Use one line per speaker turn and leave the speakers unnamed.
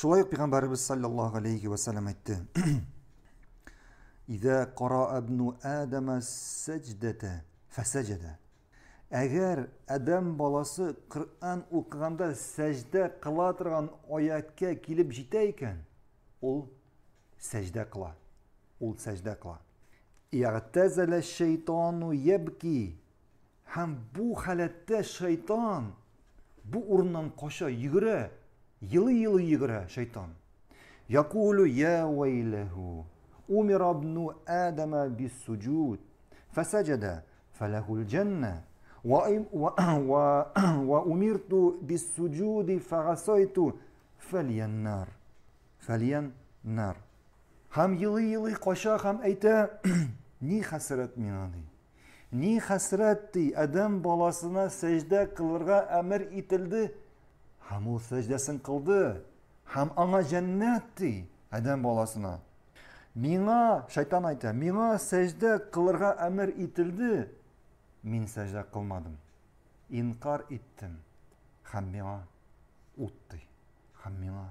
Шулай ук пәйгамбәрбез саллаллаһу алейхи ва салам әйтте: "Иза кара абну адама фа фәсәҗдә" Әгәр адам баласы Коръан укыганда сәҗдә кыла торган аятка килеп җитә икән, ул сәҗдә кыла. Ул сәҗдә кыла. Иғтазала шайтану ябки. Һәм бу халатта шайтан бу урыннан қоша, йөгере, يلي يقرها شيطان يقول يا ويله أمر ابن آدم بالسجود فسجد فله الجنة وأمرت بالسجود فعصيت فلي النار فلي النار هم يلي يلي قشا هم أيتا ني خسرت مناني ني خسرت أدم بالاسنا سجدة قلرغا أمر إتلدي ham u қылды һәм аңа жәннәт ди адам баласына миңа шайтан айта миңа сәждә қылырға әмір ителді мин сәждә қылмадым инқар иттім һәм миңа ут ди һәм миңа